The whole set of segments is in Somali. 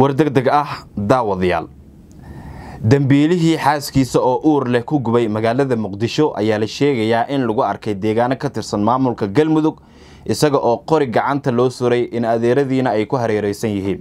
war degdeg ah daawadayaal dembiilihii xaaskiisa oo uur leh ku gubay magaalada muqdisho ayaa la sheegayaa in lagu arkay deegaano ka tirsan maamulka galmudug isaga oo qori gacanta loo suray in adeeradiina ay ku hareeraysan yihiin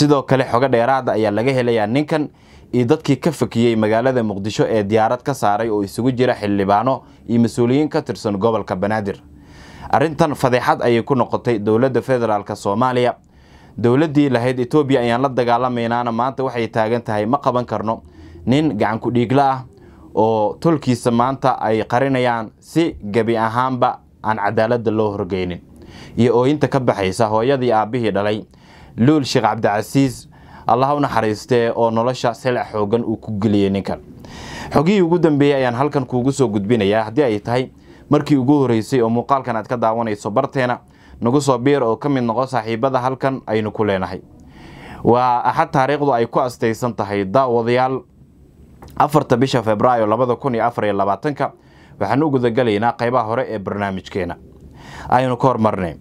sidoo kale xogo dheeraada ayaa laga helayaa ninkan iyo dadkii ka fakiyey magaalada muqdisho ee diyaarad ka saaray oo isugu jira xildhibaano iyo mas-uuliyiin ka tirsan gobolka banaadir arrintan fadeexad ayay ku noqotay dowladda federaalk soomaaliya dowladdii lahayd etoobiya ayaan la dagaalamaynaana maanta waxay taagan tahay ma qaban karno nin gacanku ku-dhiigla ah oo tolkiisa maanta ay qarinayaan si gebi ahaanba aan cadaaladda loo horgeynin iyo ooyinta ka baxaysa hooyadii aabbihii dhalay luul sheekh cabdicasiis allah u naxariistee oo nolosha selac xooggan uu ku geliyey ninkan xogihii ugu dambeeyey ayaan halkan kuugu soo gudbinayaa haddii ay tahay markii ugu horreysay oo muuqaalkan aad ka daawanayso barteena nagu soo biir oo ka mid noqo saaxiibada halkan aynu ku leenahay waa axad taariikhdu ay ku astaysan tahay daawadayaal afarta bisha februaayo labada kun iyo afar iyo labaatanka waxaan u gudagalaynaa qaybaha hore ee barnaamijkeena aynu ka hormarnay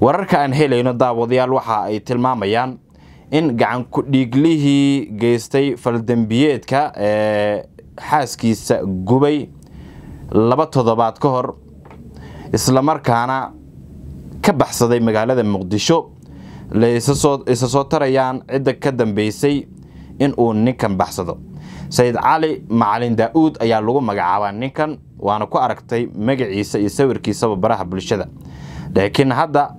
wararka aan helayno daawadayaal waxa ay tilmaamayaan in gacan ku-dhiiglihii geystay faldembiyeedka ee xaaskiisa gubay laba toddobaad ka hor islamarkaana ka baxsaday magaalada muqdisho la soo tarayaan cidda ka dambeysay in uu ninkan baxsado sayid cali macalin daa-uud ayaa lagu magacaabaa ninkan waana ku aragtay magaciisa iyo sawirkiisaba baraha bulshada laakiin hadda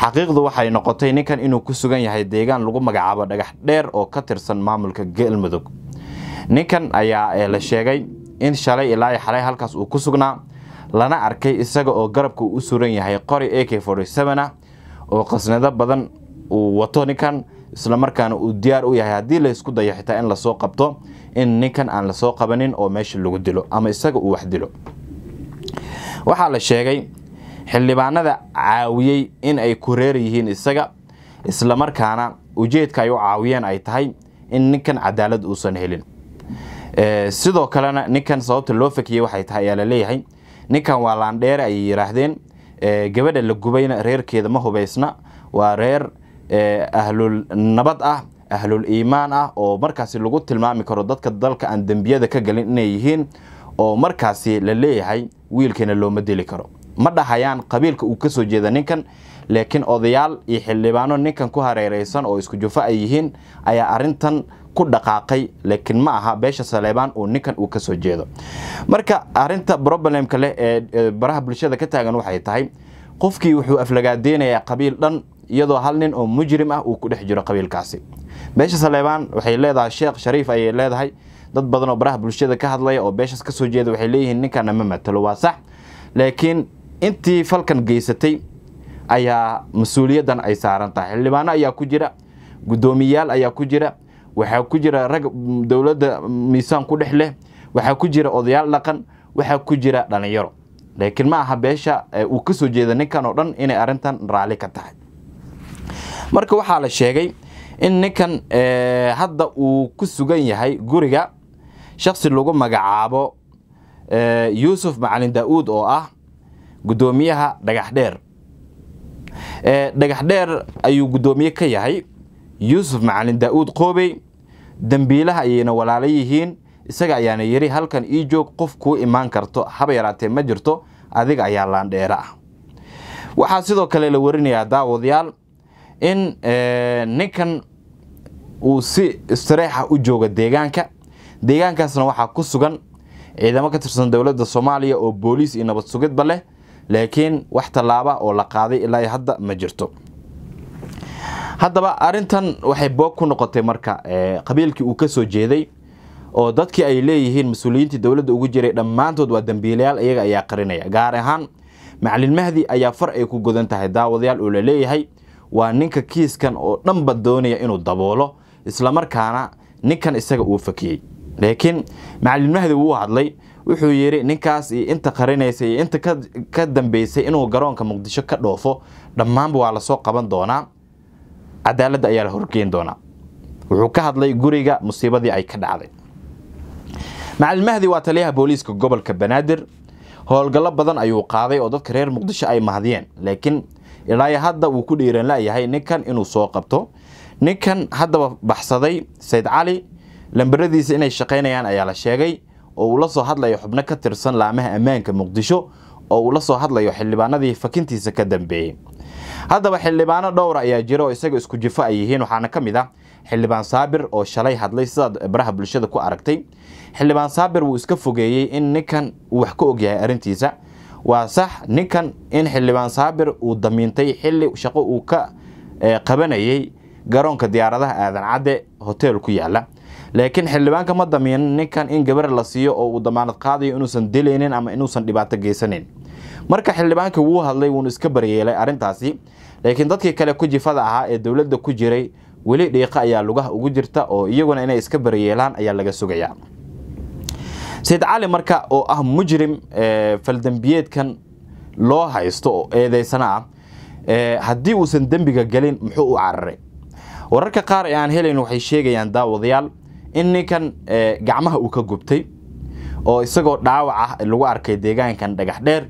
xaqiiqdu waxay noqotay ninkan inuu ku sugan yahay deegaan lagu magacaabo dhagax dheer oo ka tirsan maamulka galmudug ninkan ayaa eh, la sheegay in shalay ilaa xalay halkaas uu ku sugnaa lana arkay isaga oo garabka u suran yahay qori a k ah oo qasnado badan uu wato ninkan islamarkaana uu diyaar u yahay haddii laysku dayo xitaa in lasoo qabto in ninkan aan lasoo qabanin oo meesha lagu dilo ama isaga uu wax dilo waxaa la sheegay xildhibaanada caawiyey in ay ku reer yihiin isaga islamarkaana ujeedka ay u caawiyeen ay tahay in ninkan cadaalad uusan helin sidoo kalena ninkan sababta loo fakiyey waxay tahay ayaa la leeyahay ninkan waa laandheere ayay yidhaahdeen gabadha la gubayna reerkeeda ma hubaysna waa reer ahlul nabad ah ahlul iimaan ah oo markaasi lagu tilmaami karo dadka dalka aan dembiyada ka gelin inay yihiin oo markaasi la leeyahay wiilkeena looma deli karo ma dhahayaan qabiilka uu kasoo jeeda ninkan laakiin odayaal iyo xildhibaano ninkan ku hareereysan oo isku jufo ay yihiin ayaa arrintan ku dhaqaaqay laakiin ma aha beesha saleebaan uu ninkan uu kasoo jeedo marka arinta problemka leh ee baraha bulshada ka taagan waxay tahay qofkii wuxuu aflagaadeynayaa qabiil dhan iyadoo hal nin oo mujrim ah uu ku dhex jiro qabiilkaasi beesha saleebaan waxay leedahay sheekh shariif ayay leedahay dad badan oo baraha bulshada ka hadlaya oo beeshaas kasoo jeeda waxay leeyihiin ninkana ma matalo waa sax laakiin intii falkan geysatay ayaa mas-uuliyaddan ay saaran tahay xildhibaano ayaa ku jira guddoomiyayaal ayaa ku jira waxaa ku jira rag mm, dowladda mm, miisaan ku dhex leh waxaa ku jira odayaal dhaqan waxaa ku jira dhallinyaro laakiin ma aha beesha eh, uu ka soo jeeda ninkan oo dhan inay arrintan raalli ka tahay marka waxaa la sheegay in ninkan eh, hadda uu ku sugan yahay guriga shaksi lagu magacaabo eh, yuusuf macalin da-uud oo ah guddoomiyaha dhagax dheer dhagax dheer ayuu guddoomiye ka yahay yuusuf macalin daa'uud qoobey dembiilaha ayayna walaalo yihiin isaga ayaana yidhi halkan ii joog qof kuu imaan karto haba yaraatee ma jirto adiga ayaa laandheera ah waxaa sidoo kale la warinayaa daawadyaal in eh, ninkan uu si istiriixa ah u jooga deegaanka deegaankaasna waxaa ku sugan ciidamo ka tirsan dowladda soomaaliya oo booliis iyo nabad sugidba leh laakiin wax tallaaba oo la qaaday ilaa hadda ma jirto haddaba arintan waxay boog ku noqotay marka eh, qabiilkii uu kasoo jeeday oo dadkii ay leeyihiin mas-uuliyiintii dowladda ugu jiray dhammaantood waa dambiilayaal iyaga ayaa qarinaya gaar ahaan macalin mahdi ayaa far ay ku godan tahay daawadayaal oo la leeyahay waa ninka kiiskan oo dhanba doonaya inuu daboolo islamarkaana ninkan isaga uu fakiyey laakiin macalin mahdi wuu hadlay wuxuu yidhi ninkaas iyo inta qarinaysay iyo inta ka dambaysay inuu garoonka muqdisho ka dhoofo dhammaanba waa lasoo qaban doonaa cadaaladda ayaa la horgeyn doonaa wuxuu ka hadlay guriga musiibadii ay ka dhacday macalin mahdi waa taliyaha booliiska gobolka banaadir howlgallo badan ayuu qaaday oo dadka reer muqdisho ay mahdiyeen laakiin ilaaya hadda wuu ku dhiiran la'yahay ninkan inuu soo qabto ninkan haddaba baxsaday sayd cali lambaradiisa inay shaqaynayaan ayaa la sheegay oo uu la soo hadlayo xubno ka tirsan laamaha ammaanka muqdisho oo uu la soo hadlayo xildhibaanadii fakintiisa ka dambeeyey haddaba xildhibaano dhowra ah ayaa jira oo isaga isku jifo ay yihiin waxaana ka mid a ah xildhibaan saabir oo shalay hadlay sidaad baraha bulshada ku aragtay xildhibaan saabir wuu iska fogeeyey in ninkan uu wax ka ogyahay arrintiisa waa sax ninkan in xildhibaan saabir uu damiintay xilli shaqo uu ka eh, qabanayay garoonka diyaaradaha aadan cadde hotel ku yaala laakiin xildhibaanka ma damiinin ninkan in gabar la siiyo oo uu damaanad qaadayo inuusan dilaynin ama inuusan dhibaato geysanin marka xildhibaanka wuu hadlay wuuna iska baryeelay arrintaasi laakiin dadkii kale ku jifada ahaa ee dowladda ku jiray weli dhiiqa ayaa lugaha ugu jirta oo iyaguna inay iska baryeelaan ayaa laga sugayaa sayid cali marka oo ah mujrim eh, faldembiyeedkan loo haysto oo eedeysana ah eh, haddii uusan dembiga gelin muxuu u cararay wararka qaar ee aan helayn waxay sheegayaan daawadayaal in ninkan eh, gacmaha uu ka gubtay oo isagoo dhaawac ah lagu arkay deegaankan dhagax dheer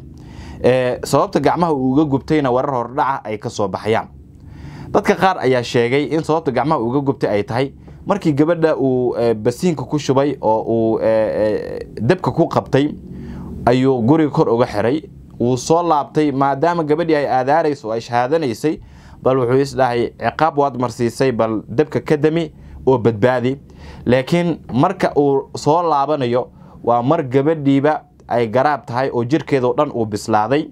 sababta gacmaha uu uga gubtayna warar hordhaca ay ka soo baxayaan dadka qaar ayaa sheegay in sababta gacmaha uga gubtay ay tahay markii gabadha uu basiinka ku shubay oo uu debka ku qabtay ayuu guriga kor uga xiray wuu soo laabtay maadaama gabadhii ay aadaarayso oo ay shahaadanaysay bal wuxuu isdhahay ciqaab waad marsiisay bal debka ka dami oo badbaadi laakiin marka uu soo laabanayo waa mar gabadhiiba ay garaab tahay oo jirkeedao dhan uu bislaaday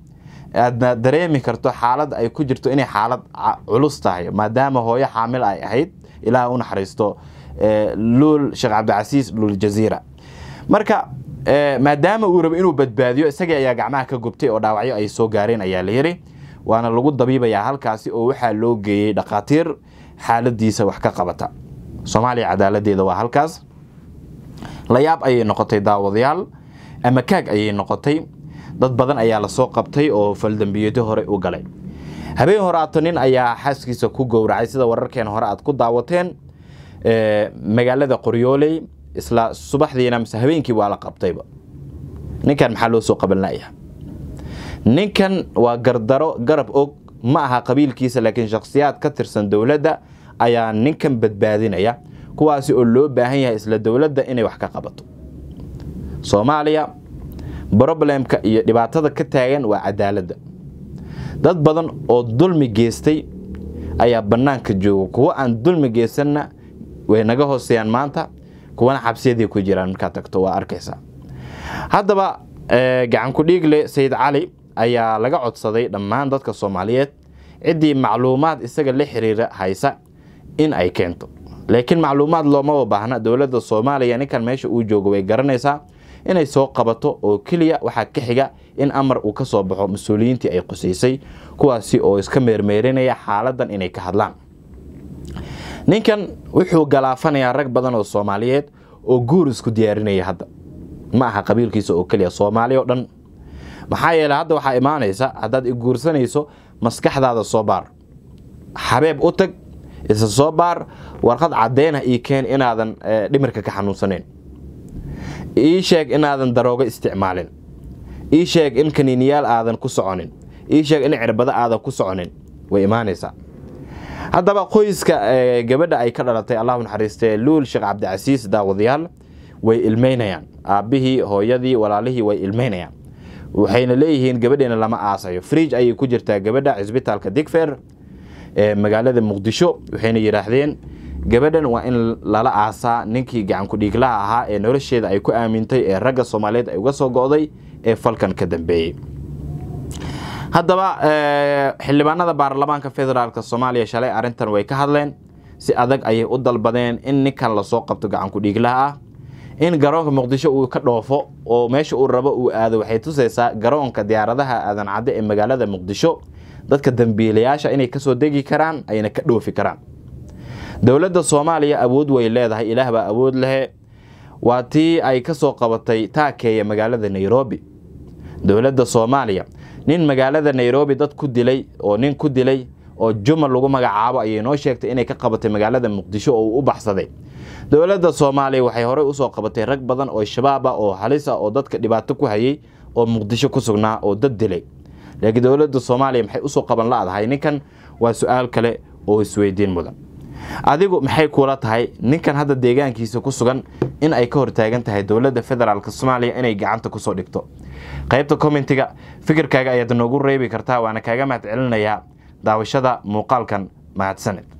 aadna dareemi karto xaalad ay ku jirto inay xaalad culus tahay maadaama hooyo xaamil ay ahayd ilaah u naxariisto luul sheekh cabdicasiis luuljaziira marka maadaama uu rabo inuu badbaadiyo isagii ayaa gacmaha ka gubtay oo dhaawacyo ay soo gaareen ayaa la yidhi waana lagu dabiibayaa halkaasi oo waxaa loo geeyey dhakhaatiir xaaladiisa wax ka qabata soomaaliya cadaaladeeda waa halkaas la ayay noqotay daawadayaal ama kaag ayay noqotay dad badan ayaa lasoo qabtay oo faldambiyeedyo hore u galay habeen hore ato nin ayaa xaaskiisa ku gowracay sida wararkeen hore aad ku daawateen magaalada qoryooley isla subaxdiina mise habeenkii waa la qabtayba ninkan maxaa loo soo qabanlaya ninkan waa gardaro garab og ma aha qabiilkiisa laakiin shaksiyaad ka tirsan dowladda ayaa ninkan badbaadinaya kuwaasi oo loo baahan yahay isla dowladda inay wax ka qabato soomaaliya broblemka iyo dhibaatada ka taagan waa cadaaladda dad badan oo dulmi geystay ayaa bannaanka jooga kuwo aan dulmi geysanna way naga hooseeyaan maanta kuwana xabsiyadii ku jiraan markaad tagto waa arkaysaa haddaba eh, gacanku dhiigle sayid cali ayaa laga codsaday dhammaan dadka soomaaliyeed ciddii macluumaad isaga la xiriira haysa in ay keento laakiin macluumaad loomaba baahna dowladda soomaaliya ninkan meesha uu joogo way garanaysaa inay soo qabato oo keliya waxaa ka xiga in amar uu ka soo baxo mas-uuliyiintii ay qusaysay kuwaasi oo iska meermeerinaya xaaladan inay ka hadlaan ninkan wuxuu galaafanayaa rag badan oo soomaaliyeed oo guur isku diyaarinaya hadda ma aha qabiilkiisa oo keliya soomaali oo dhan maxaa yeele hadda waxaa imaanaysa haddaad i guursanayso maskaxdaada soo baar xabeeb u tag isa soo baar warqad caddeynah io keen inaadan eh, dhimirka ka xanuunsanayn ii sheeg inaadan daroogo isticmaalin ii sheeg in kaniiniyaal aadan ku soconin ii sheeg in cirbado aadan ku soconin way imaanaysaa haddaba qoyska gabadha ay ka dhalatay allahu naxariistee luul sheekh cabdicasiis daawadayaal way ilmaynayaan aabbihii hooyadii walaalihii way ilmaynayaan waxayna leeyihiin gabadheena lama aasayo fridge ayay ku jirtaa gabadha cisbitaalka digfer ee magaalada muqdisho waxayna yidhaahdeen gabadhan waa in lala aasaa ninkii gacanku-dhiiglaha ahaa ee nolosheeda ay ku aamintay ee ragga soomaaliyeed ay uga soo go'day ee falkan ka dambeeyey haddaba eh, xildhibaanada baarlamaanka federaalk soomaaliya shalay arrintan way ka hadleen si adag ayay u dalbadeen in ninkan lasoo qabto gacankudhiiglaha ah in garoonka muqdisho uu ka dhoofo oo meesha uu rabo uu aado waxay tusaysaa garoonka diyaaradaha aadan cadde ee magaalada muqdisho dadka dambiilayaasha inay kasoo degi karaan ayna ka dhoofi karaan dowladda soomaaliya awood way leedahay ilaah baa awood lehe waa tii ay ka soo qabatay taakeeya magaalada nairobi dowladda soomaaliya nin magaalada nairobi dad ku dilay oo nin ku dilay oo jumal lagu magacaabo ayay noo sheegtay inay ka qabatay magaalada muqdisho oo uu u baxsaday dowladda soomaaliya waxay horey usoo qabatay rag badan oo shabaab ah oo halis ah oo dadka dhibaato ku hayay oo muqdisho ku sugnaa oo dad dilay laakiin dowladda soomaaliya maxay usoo qaban la ninkan waa su-aal kale oo isweydiin mudan adigu maxay kuula tahay ninkan hadda deegaankiisa ku sugan in ay ka hortaagan tahay dowladda federaalk soomaaliya inay gacanta kusoo dhigto qaybta kommentiga fikirkaaga ayaad noogu reebi kartaa waana kaaga mahad celinayaa daawashada muuqaalkan mahadsaned